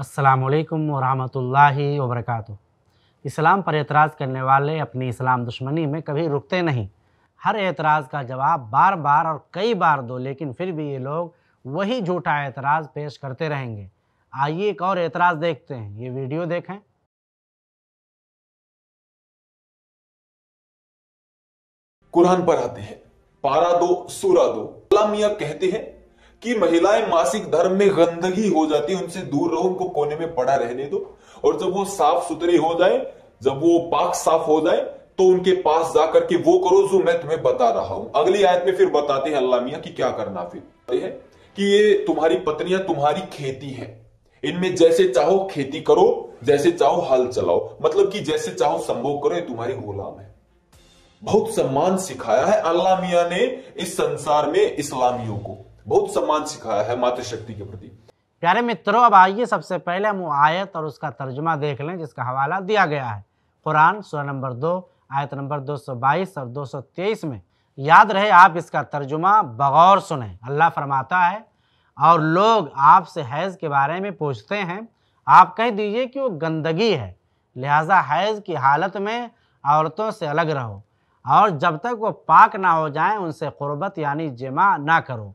अस्सलाम वालेकुम वरहमतुल्लाहि वबरकातु इस्लाम पर एतराज़ करने वाले अपनी इस्लाम दुश्मनी में कभी रुकते नहीं हर एतराज़ का जवाब बार बार और कई बार दो लेकिन फिर भी ये लोग वही झूठा एतराज़ पेश करते रहेंगे आइए एक और एतराज़ देखते हैं ये वीडियो देखें कुरान पर आते हैं पारा दो सूरा दो अल्लाह कहते हैं कि महिलाएं मासिक धर्म में गंदगी हो जाती है उनसे दूर रहो उनको कोने में पड़ा रहने दो और जब वो साफ सुथरी हो जाए जब वो पाक साफ हो जाए तो उनके पास जाकर के वो करो जो मैं तुम्हें बता रहा हूं अगली आयत में फिर बताते हैं अल्लाह मियाँ की क्या करना फिर है कि ये तुम्हारी पत्नियां तुम्हारी खेती है इनमें जैसे चाहो खेती करो जैसे चाहो हल चलाओ मतलब कि जैसे चाहो संभोग करो ये तुम्हारी गुलाम है बहुत सम्मान सिखाया है अल्लाह मिया ने इस संसार में इस्लामियों को बहुत सम्मान सिखाया है मातृशक्ति के प्रति प्यारे मित्रों अब आइए सबसे पहले हम आयत और उसका तर्जुमा देख लें जिसका हवाला दिया गया है कुरान सुरह नंबर दो आयत नंबर 222 और 223 में याद रहे आप इसका तर्जुमा बगौर सुने अल्लाह फरमाता है और लोग आपसे हैज़ के बारे में पूछते हैं आप कह दीजिए कि वो गंदगी है लिहाजा हैज़ की हालत में औरतों से अलग रहो और जब तक वो पाक ना हो जाए उनसे क़ुरबत यानी जमा ना करो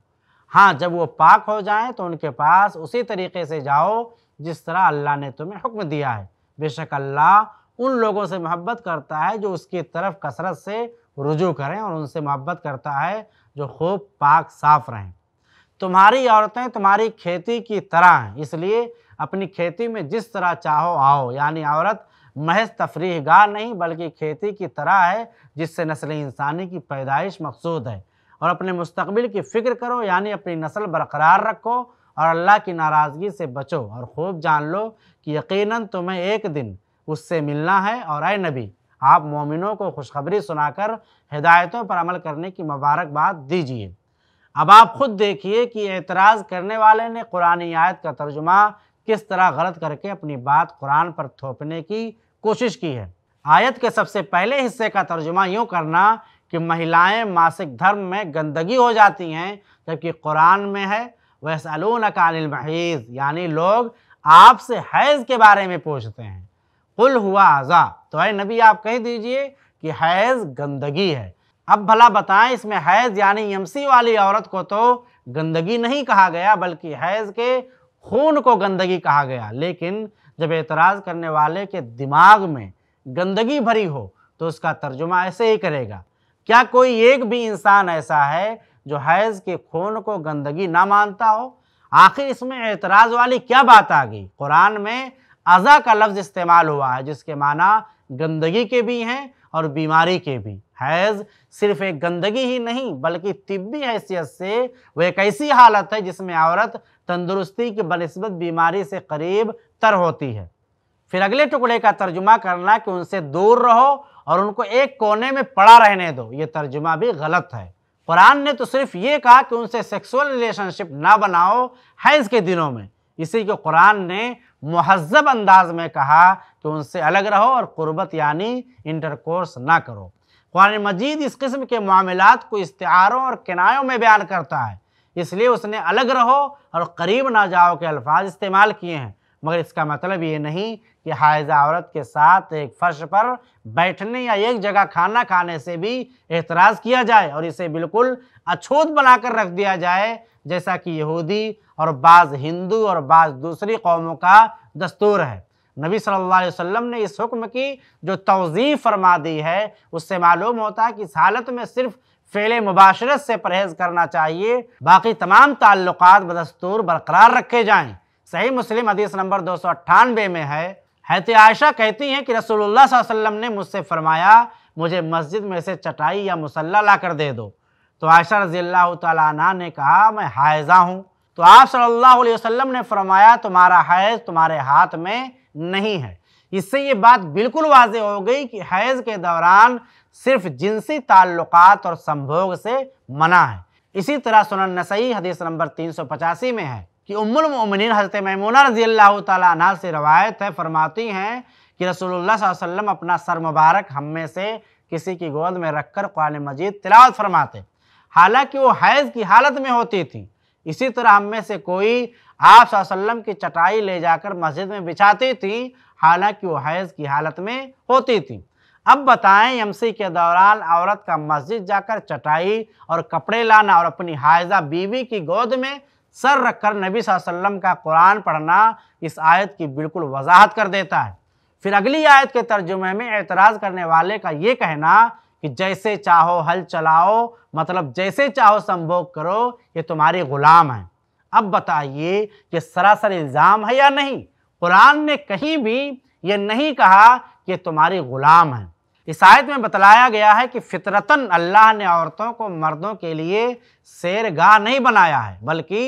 हाँ जब वो पाक हो जाएं तो उनके पास उसी तरीके से जाओ जिस तरह अल्लाह ने तुम्हें हुक्म दिया है बेशक अल्लाह उन लोगों से मोहब्बत करता है जो उसकी तरफ कसरत से रुजू करें और उनसे मोहब्बत करता है जो खूब पाक साफ रहें तुम्हारी औरतें तुम्हारी खेती की तरह हैं इसलिए अपनी खेती में जिस तरह चाहो आओ यानी औरत महज तफरीह गाह नहीं बल्कि खेती की तरह है जिससे नस्ल इंसानी की पैदाइश मकसूद है और अपने मुस्तबिल की फ़िक्र करो यानी अपनी नस्ल बरकरार रखो और अल्लाह की नाराज़गी से बचो और खूब जान लो कि यकीनन तुम्हें एक दिन उससे मिलना है और आए नबी आप मोमिनों को खुशखबरी सुनाकर हिदायतों पर अमल करने की मुबारकबाद दीजिए अब आप खुद देखिए कि एतराज़ करने वाले ने कुरानी आयत का तर्जुमा किस तरह गलत करके अपनी बात कुरान पर थोपने की कोशिश की है आयत के सबसे पहले हिस्से का तर्जुमा यूँ करना कि महिलाएं मासिक धर्म में गंदगी हो जाती हैं जबकि कुरान में है वैसलून अकाल महीज़ यानी लोग आपसे हैज़ के बारे में पूछते हैं कुल हुआ आज़ा तो है नबी आप कह दीजिए कि हैज़ गंदगी है अब भला बताएं इसमें हैज़ यानी यमसी वाली औरत को तो गंदगी नहीं कहा गया बल्कि हैज़ के खून को गंदगी कहा गया लेकिन जब एतराज़ करने वाले के दिमाग में गंदगी भरी हो तो उसका तर्जुमा ऐसे ही करेगा क्या कोई एक भी इंसान ऐसा है जो हैज़ के खून को गंदगी ना मानता हो आखिर इसमें एतराज़ वाली क्या बात आ गई कुरान में अज़ा का लफ्ज़ इस्तेमाल हुआ है जिसके माना गंदगी के भी हैं और बीमारी के भी हैज़ सिर्फ एक गंदगी ही नहीं बल्कि तिब्बी हैसियत से वह एक ऐसी हालत है जिसमें औरत तंदुरुस्ती की बनस्बत बीमारी से करीब तर होती है फिर अगले टुकड़े का तर्जुमा करना कि उनसे दूर रहो और उनको एक कोने में पड़ा रहने दो ये तर्जुमा भी गलत है कुरान ने तो सिर्फ ये कहा कि उनसे सेक्सुअल रिलेशनशिप ना बनाओ हैज़ के दिनों में इसी को कुरान ने महजब अंदाज में कहा कि उनसे अलग रहो और क़ुरबत यानी इंटरकोर्स ना करो कुरान मजीद इस किस्म के मामलों को इस्तारों और किनायों में बयान करता है इसलिए उसने अलग रहो और करीब ना जाओ के अल्फाज इस्तेमाल किए हैं मगर इसका मतलब ये नहीं कि हायज औरत के साथ एक फर्श पर बैठने या एक जगह खाना खाने से भी एतराज़ किया जाए और इसे बिल्कुल अछूत बनाकर रख दिया जाए जैसा कि यहूदी और बाज़ हिंदू और बाज़ दूसरी कौमों का दस्तूर है नबी सल्लल्लाहु अलैहि वसल्लम ने इस हुक्म की जो तोज़ी फरमा दी है उससे मालूम होता है कि इस हालत में सिर्फ फेल मुबाशरत से परहेज करना चाहिए बाकी तमाम ताल्लुकात बदस्तूर बरकरार रखे जाएं सही मुस्लिम हदीस नंबर दो में है हैत आयशा कहती हैं कि रसोल्ला वसम ने मुझसे फरमाया मुझे मस्जिद में से चटाई या मुसल्ला ला कर दे दो तो आयशा रजी तना ने कहा मैं हायजा हूँ तो आप सल्लल्लाहु अलैहि वसल्लम ने फरमाया तुम्हारा हैज़ तुम्हारे हाथ में नहीं है इससे ये बात बिल्कुल वाज हो गई कि हैज़ के दौरान सिर्फ जिनसी ताल्लुकात और संभोग से मना है इसी तरह सुनन नसई हदीस नंबर तीन में है कि उम्मिन हज़रत मैमूना रजी अल्लाह तह से रवायत है फरमाती हैं कि रसोल्ला वसम अपना सर मुबारक हम में से किसी की गोद में रखकर कुरान मजीद तिलावत फरमाते हालांकि वो हैज़ की हालत में होती थी इसी तरह हम में से कोई आप वसल्लम की चटाई ले जाकर मस्जिद में बिछाती थी हालांकि वो हैज़ की हालत में होती थी अब बताएं यमसी के दौरान औरत का मस्जिद जाकर चटाई और कपड़े लाना और अपनी हाजा बीवी की गोद में सर रखकर नबी वसल्लम का कुरान पढ़ना इस आयत की बिल्कुल वजाहत कर देता है फिर अगली आयत के तर्जुमे में एतराज़ करने वाले का ये कहना कि जैसे चाहो हल चलाओ मतलब जैसे चाहो संभोग करो ये तुम्हारे गुलाम हैं अब बताइए कि सरासर इल्ज़ाम है या नहीं कुरान ने कहीं भी ये नहीं कहा कि तुम्हारे गुलाम हैं इस आयत में बतलाया गया है कि फितरतन अल्लाह ने औरतों को मर्दों के लिए शेर गाह नहीं बनाया है बल्कि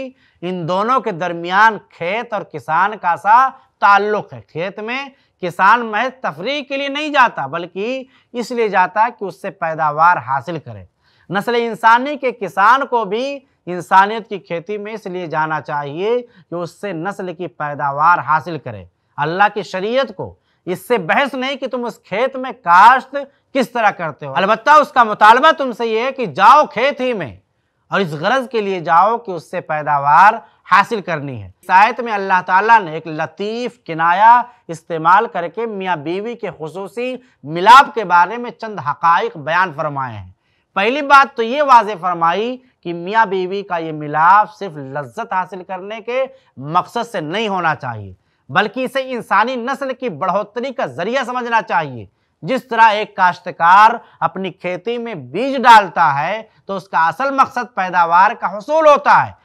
इन दोनों के दरमियान खेत और किसान का सा ताल्लुक़ है खेत में किसान महज तफरी के लिए नहीं जाता बल्कि इसलिए जाता है कि उससे पैदावार हासिल करे नस्ल इंसानी के किसान को भी इंसानियत की खेती में इसलिए जाना चाहिए कि उससे नस्ल की पैदावार हासिल करे अल्लाह की शरीयत को इससे बहस नहीं कि तुम उस खेत में काश्त किस तरह करते हो अलबत्ता उसका मुतालबा तुमसे ये है कि जाओ खेत ही में और इस गरज के लिए जाओ कि उससे पैदावार हासिल करनी है शायद में अल्लाह ताला ने एक लतीफ़ किनाया इस्तेमाल करके मियाँ बीवी के खसूसी मिलाप के बारे में चंद हक़ बयान फरमाए हैं पहली बात तो ये वाज फरमाई कि मियाँ बीवी का ये मिलाप सिर्फ लज्जत हासिल करने के मकसद से नहीं होना चाहिए बल्कि इसे इंसानी नस्ल की बढ़ोतरी का जरिया समझना चाहिए जिस तरह एक काश्तकार अपनी खेती में बीज डालता है तो उसका असल मकसद पैदावार का हसूल होता है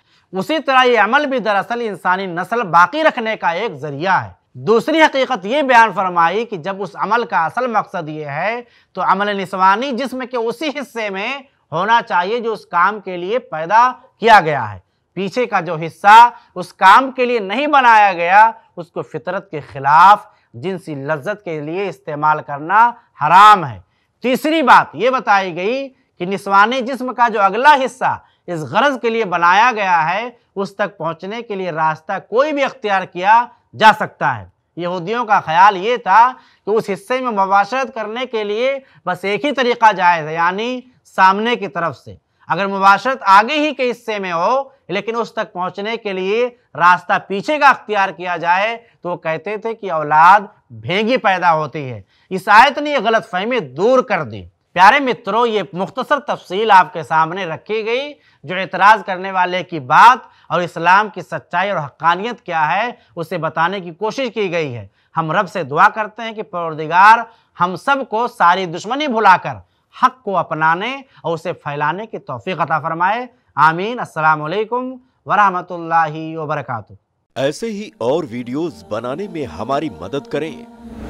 उसी तरह ये अमल भी दरअसल इंसानी नस्ल बाकी रखने का एक जरिया है दूसरी हकीकत ये बयान फरमाई कि जब उस अमल का असल मकसद ये है तो अमल निस्वानी जिसम के उसी हिस्से में होना चाहिए जो उस काम के लिए पैदा किया गया है पीछे का जो हिस्सा उस काम के लिए नहीं बनाया गया उसको फितरत के खिलाफ जिनसी लज्जत के लिए इस्तेमाल करना हराम है तीसरी बात ये बताई गई कि निस्वाने जिस्म का जो अगला हिस्सा इस गरज के लिए बनाया गया है उस तक पहुंचने के लिए रास्ता कोई भी अख्तियार किया जा सकता है यहूदियों का ख्याल ये था कि उस हिस्से में मुबाशरत करने के लिए बस एक ही तरीका जायज़ है यानी सामने की तरफ से अगर मुबाशरत आगे ही के हिस्से में हो लेकिन उस तक पहुंचने के लिए रास्ता पीछे का अख्तियार किया जाए तो वो कहते थे कि औलाद भेंगी पैदा होती है इस आयत ने यह गलत फहमी दूर कर दी प्यारे मित्रों ये मुख्तसर तफसील आपके सामने रखी गई जो एतराज़ करने वाले की बात और इस्लाम की सच्चाई और हक्कानियत क्या है उसे बताने की कोशिश की गई है हम रब से दुआ करते हैं कि परवरदिगार हम सब को सारी दुश्मनी भुलाकर हक को अपनाने और उसे फैलाने की तोफ़ी अता फरमाए आमीन असलकम वरहमल वबरकू ऐसे ही और वीडियोस बनाने में हमारी मदद करें